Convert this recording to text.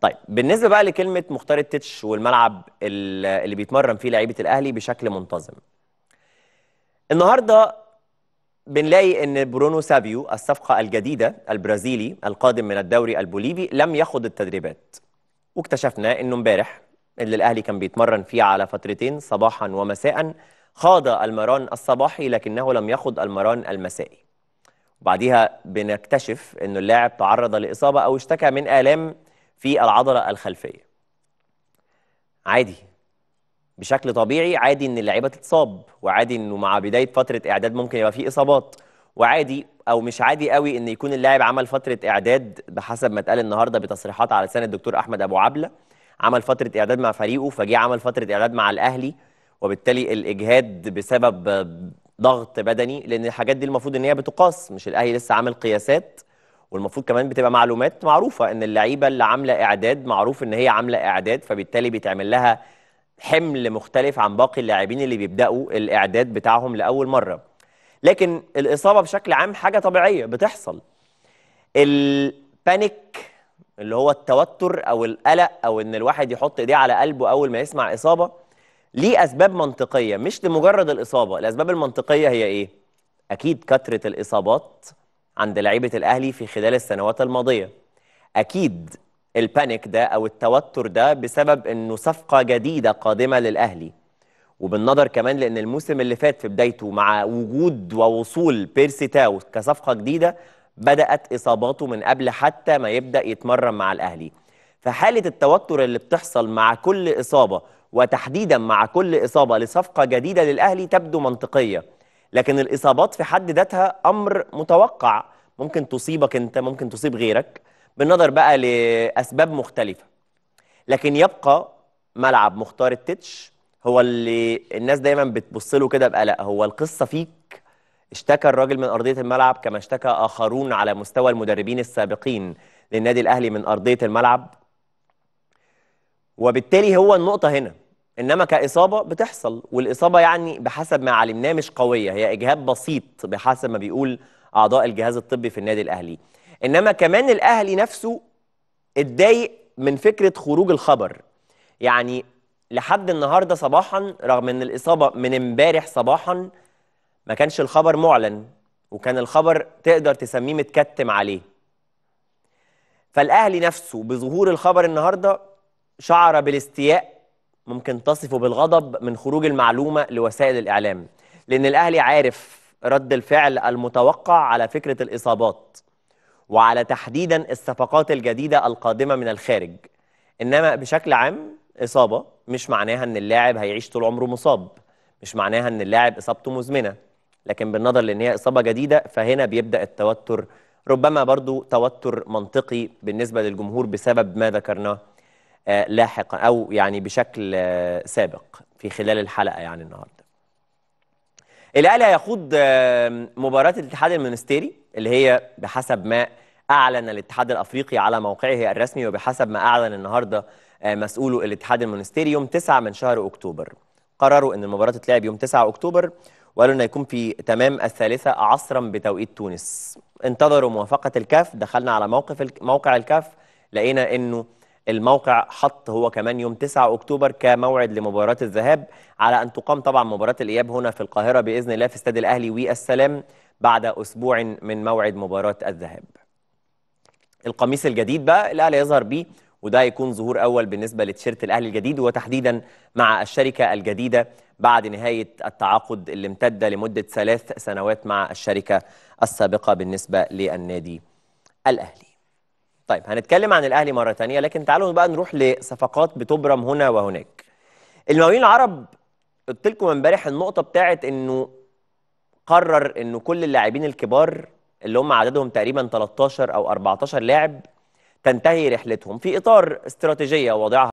طيب بالنسبه بقى لكلمه مختار التتش والملعب اللي بيتمرن فيه لعيبه الاهلي بشكل منتظم النهارده بنلاقي ان برونو سابيو الصفقه الجديده البرازيلي القادم من الدوري البوليفي لم ياخد التدريبات واكتشفنا انه امبارح اللي الاهلي كان بيتمرن فيه على فترتين صباحا ومساء خاض المران الصباحي لكنه لم يخض المران المسائي وبعديها بنكتشف انه اللاعب تعرض لاصابه او اشتكى من الام في العضله الخلفيه عادي بشكل طبيعي عادي ان اللعيبه تتصاب وعادي انه مع بدايه فتره اعداد ممكن يبقى في اصابات وعادي او مش عادي قوي ان يكون اللاعب عمل فتره اعداد بحسب ما اتقال النهارده بتصريحات على لسان الدكتور احمد ابو عبله عمل فتره اعداد مع فريقه فجه عمل فتره اعداد مع الاهلي وبالتالي الاجهاد بسبب ضغط بدني لان الحاجات دي المفروض ان هي بتقاس مش الاهلي لسه عامل قياسات والمفروض كمان بتبقى معلومات معروفه ان اللعيبه اللي عامله اعداد معروف ان هي عامله اعداد فبالتالي بيتعمل لها حمل مختلف عن باقي اللاعبين اللي بيبداوا الاعداد بتاعهم لاول مره لكن الاصابه بشكل عام حاجه طبيعيه بتحصل البانيك اللي هو التوتر او القلق او ان الواحد يحط ايديه على قلبه اول ما يسمع اصابه ليه اسباب منطقيه مش لمجرد الاصابه الاسباب المنطقيه هي ايه اكيد كثره الاصابات عند لعيبه الاهلي في خلال السنوات الماضيه اكيد البانيك ده او التوتر ده بسبب انه صفقه جديده قادمه للاهلي وبالنظر كمان لان الموسم اللي فات في بدايته مع وجود ووصول بيرسي تاو كصفقه جديده بدات اصاباته من قبل حتى ما يبدا يتمرن مع الاهلي فحاله التوتر اللي بتحصل مع كل اصابه وتحديدا مع كل اصابه لصفقه جديده للاهلي تبدو منطقيه لكن الإصابات في حد ذاتها أمر متوقع ممكن تصيبك أنت ممكن تصيب غيرك بالنظر بقى لأسباب مختلفة لكن يبقى ملعب مختار التتش هو اللي الناس دايما بتبص له كده بقلق هو القصة فيك اشتكى الراجل من أرضية الملعب كما اشتكى آخرون على مستوى المدربين السابقين للنادي الأهلي من أرضية الملعب وبالتالي هو النقطة هنا انما كاصابه بتحصل والاصابه يعني بحسب ما علمناه مش قويه هي اجهاد بسيط بحسب ما بيقول اعضاء الجهاز الطبي في النادي الاهلي انما كمان الاهلي نفسه اتضايق من فكره خروج الخبر يعني لحد النهارده صباحا رغم ان الاصابه من امبارح صباحا ما كانش الخبر معلن وكان الخبر تقدر تسميه متكتم عليه فالاهلي نفسه بظهور الخبر النهارده شعر بالاستياء ممكن تصفه بالغضب من خروج المعلومة لوسائل الإعلام لأن الأهلي عارف رد الفعل المتوقع على فكرة الإصابات وعلى تحديدا الصفقات الجديدة القادمة من الخارج إنما بشكل عام إصابة مش معناها إن اللاعب هيعيش طول عمره مصاب مش معناها إن اللاعب إصابته مزمنة لكن بالنظر لأن هي إصابة جديدة فهنا بيبدأ التوتر ربما برضو توتر منطقي بالنسبة للجمهور بسبب ما ذكرناه آه، لاحقا او يعني بشكل آه، سابق في خلال الحلقه يعني النهارده. الاهلي هيخوض آه، مباراه الاتحاد المنستيري اللي هي بحسب ما اعلن الاتحاد الافريقي على موقعه الرسمي وبحسب ما اعلن النهارده مسؤول الاتحاد المنستيري يوم 9 من شهر اكتوبر. قرروا ان المباراه تتلعب يوم 9 اكتوبر وقالوا انه هيكون في تمام الثالثه عصرا بتوقيت تونس. انتظروا موافقه الكاف، دخلنا على موقف موقع الكاف لقينا انه الموقع حط هو كمان يوم 9 اكتوبر كموعد لمباراه الذهاب على ان تقام طبعا مباراه الاياب هنا في القاهره باذن الله في استاد الاهلي والسلام بعد اسبوع من موعد مباراه الذهاب. القميص الجديد بقى الاهلي يظهر بيه وده يكون ظهور اول بالنسبه لتيشيرت الاهلي الجديد وتحديدا مع الشركه الجديده بعد نهايه التعاقد اللي امتد لمده ثلاث سنوات مع الشركه السابقه بالنسبه للنادي الاهلي. طيب هنتكلم عن الاهلي مره تانية لكن تعالوا بقى نروح لصفقات بتبرم هنا وهناك المقاولين العرب قلت لكم امبارح النقطه بتاعت انه قرر انه كل اللاعبين الكبار اللي هم عددهم تقريبا 13 او 14 لاعب تنتهي رحلتهم في اطار استراتيجيه وضعها